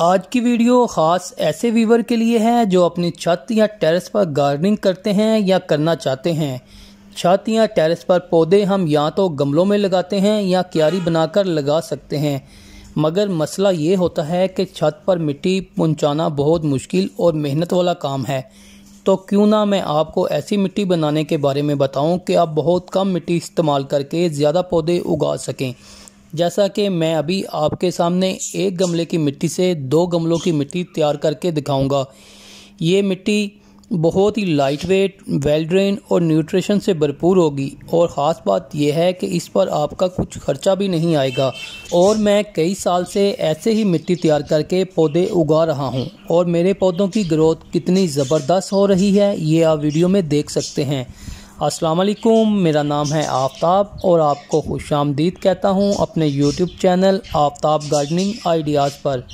आज की वीडियो ख़ास ऐसे वीवर के लिए है जो अपनी छत या टेरेस पर गार्डनिंग करते हैं या करना चाहते हैं छत या टेरेस पर पौधे हम या तो गमलों में लगाते हैं या क्यारी बनाकर लगा सकते हैं मगर मसला ये होता है कि छत पर मिट्टी पहुँचाना बहुत मुश्किल और मेहनत वाला काम है तो क्यों ना मैं आपको ऐसी मिट्टी बनाने के बारे में बताऊं कि आप बहुत कम मिट्टी इस्तेमाल करके ज़्यादा पौधे उगा सकें जैसा कि मैं अभी आपके सामने एक गमले की मिट्टी से दो गमलों की मिट्टी तैयार करके दिखाऊंगा ये मिट्टी बहुत ही लाइट वेट वेल ड्रेन और न्यूट्रिशन से भरपूर होगी और ख़ास बात यह है कि इस पर आपका कुछ खर्चा भी नहीं आएगा और मैं कई साल से ऐसे ही मिट्टी तैयार करके पौधे उगा रहा हूं और मेरे पौधों की ग्रोथ कितनी ज़बरदस्त हो रही है ये आप वीडियो में देख सकते हैं वालेकुम मेरा नाम है आफ्ताब और आपको खुश आमदीद कहता हूँ अपने YouTube channel Aftab gardening ideas पर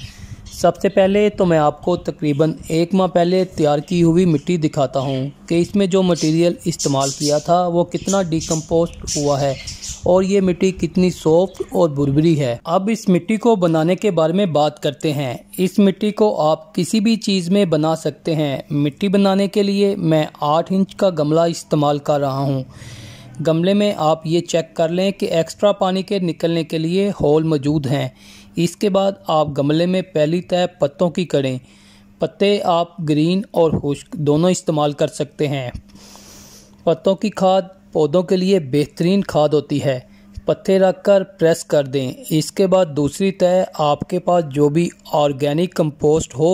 सबसे पहले तो मैं आपको तकरीबन एक माह पहले तैयार की हुई मिट्टी दिखाता हूँ कि इसमें जो मटेरियल इस्तेमाल किया था वो कितना डिकम्पोस्ट हुआ है और ये मिट्टी कितनी सॉफ्ट और बुरबरी है अब इस मिट्टी को बनाने के बारे में बात करते हैं इस मिट्टी को आप किसी भी चीज़ में बना सकते हैं मिट्टी बनाने के लिए मैं आठ इंच का गमला इस्तेमाल कर रहा हूँ गमले में आप ये चेक कर लें कि एक्स्ट्रा पानी के निकलने के लिए होल मौजूद हैं इसके बाद आप गमले में पहली तय पत्तों की करें पत्ते आप ग्रीन और खुश्क दोनों इस्तेमाल कर सकते हैं पत्तों की खाद पौधों के लिए बेहतरीन खाद होती है पत्ते रखकर प्रेस कर दें इसके बाद दूसरी तय आपके पास जो भी ऑर्गेनिक कंपोस्ट हो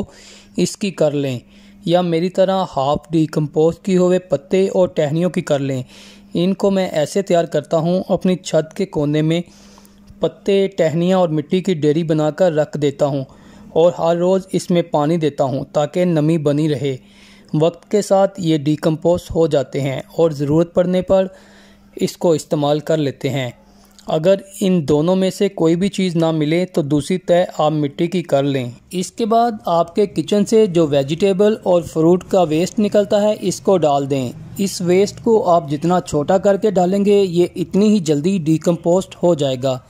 इसकी कर लें या मेरी तरह हाफ डी कम्पोस्ट की हुए पत्ते और टहनियों की कर लें इनको मैं ऐसे तैयार करता हूँ अपनी छत के कोने में पत्ते टहनियाँ और मिट्टी की डेरी बनाकर रख देता हूँ और हर रोज़ इसमें पानी देता हूँ ताकि नमी बनी रहे वक्त के साथ ये डिकम्पोज हो जाते हैं और ज़रूरत पड़ने पर इसको इस्तेमाल कर लेते हैं अगर इन दोनों में से कोई भी चीज़ ना मिले तो दूसरी तय आप मिट्टी की कर लें इसके बाद आपके किचन से जो वेजिटेबल और फ्रूट का वेस्ट निकलता है इसको डाल दें इस वेस्ट को आप जितना छोटा करके डालेंगे ये इतनी ही जल्दी डिकम्पोस्ट हो जाएगा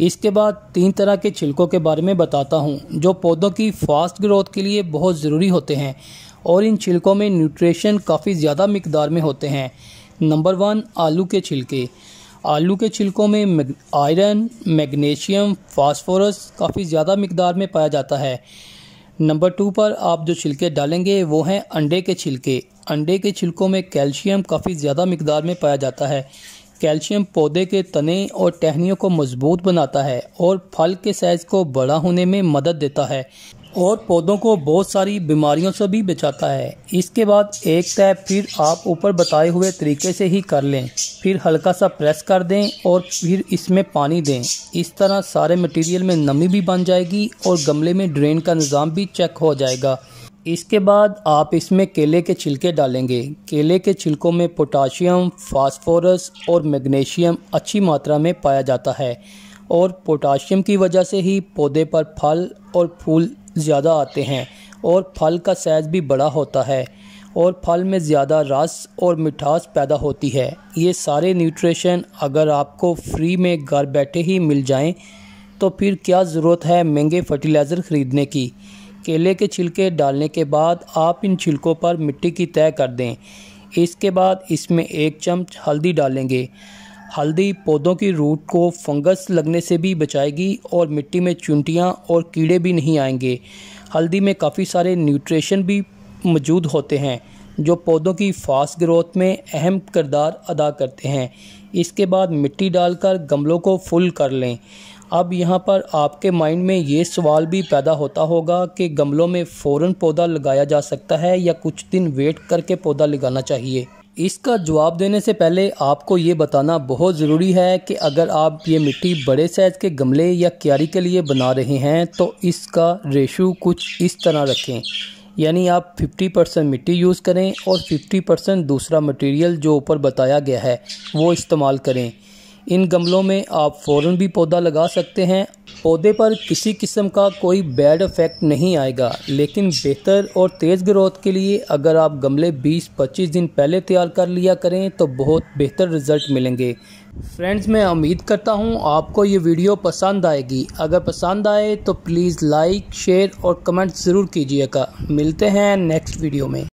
इसके बाद तीन तरह के छिलकों के बारे में बताता हूँ जो पौधों की फास्ट ग्रोथ के लिए बहुत ज़रूरी होते हैं और इन छिलकों में न्यूट्रिशन काफ़ी ज़्यादा मकदार में होते हैं नंबर वन आलू के छिलके आलू के छिलकों में आयरन मैग्नीशियम फास्फोरस काफ़ी ज़्यादा मकदार में पाया जाता है नंबर टू पर आप जो छिलके डालेंगे वो हैं अंडे के छिलके अंडे के छिलकों में कैल्शियम काफ़ी ज़्यादा मकदार में पाया जाता है कैल्शियम पौधे के तने और टहनियों को मजबूत बनाता है और फल के साइज़ को बड़ा होने में मदद देता है और पौधों को बहुत सारी बीमारियों से भी बचाता है इसके बाद एक तय फिर आप ऊपर बताए हुए तरीके से ही कर लें फिर हल्का सा प्रेस कर दें और फिर इसमें पानी दें इस तरह सारे मटेरियल में नमी भी बन जाएगी और गमले में ड्रेन का निज़ाम भी चेक हो जाएगा इसके बाद आप इसमें केले के छिलके डालेंगे केले के छिलकों में पोटाशियम फॉस्फोरस और मैग्नीशियम अच्छी मात्रा में पाया जाता है और पोटाशियम की वजह से ही पौधे पर फल और फूल ज़्यादा आते हैं और फल का साइज़ भी बड़ा होता है और फल में ज़्यादा रस और मिठास पैदा होती है ये सारे न्यूट्रिशन अगर आपको फ्री में घर बैठे ही मिल जाएं तो फिर क्या ज़रूरत है महंगे फर्टिलाइज़र ख़रीदने की केले के छिलके डालने के बाद आप इन छिलकों पर मिट्टी की तय कर दें इसके बाद इसमें एक चम्मच हल्दी डालेंगे हल्दी पौधों की रूट को फंगस लगने से भी बचाएगी और मिट्टी में चुंटियाँ और कीड़े भी नहीं आएंगे हल्दी में काफ़ी सारे न्यूट्रिशन भी मौजूद होते हैं जो पौधों की फास्ट ग्रोथ में अहम किरदार अदा करते हैं इसके बाद मिट्टी डालकर गमलों को फुल कर लें अब यहाँ पर आपके माइंड में ये सवाल भी पैदा होता होगा कि गमलों में फ़ौर पौधा लगाया जा सकता है या कुछ दिन वेट करके पौधा लगाना चाहिए इसका जवाब देने से पहले आपको ये बताना बहुत ज़रूरी है कि अगर आप ये मिट्टी बड़े साइज़ के गमले या क्यारी के लिए बना रहे हैं तो इसका रेशो कुछ इस तरह रखें यानी आप 50 परसेंट मिट्टी यूज़ करें और 50 परसेंट दूसरा मटेरियल जो ऊपर बताया गया है वो इस्तेमाल करें इन गमलों में आप फ़ौरन भी पौधा लगा सकते हैं पौधे पर किसी किस्म का कोई बैड इफ़ेक्ट नहीं आएगा लेकिन बेहतर और तेज़ ग्रोथ के लिए अगर आप गमले 20-25 दिन पहले तैयार कर लिया करें तो बहुत बेहतर रिज़ल्ट मिलेंगे फ्रेंड्स मैं उम्मीद करता हूं आपको ये वीडियो पसंद आएगी अगर पसंद आए तो प्लीज़ लाइक शेयर और कमेंट ज़रूर कीजिएगा मिलते हैं नेक्स्ट वीडियो में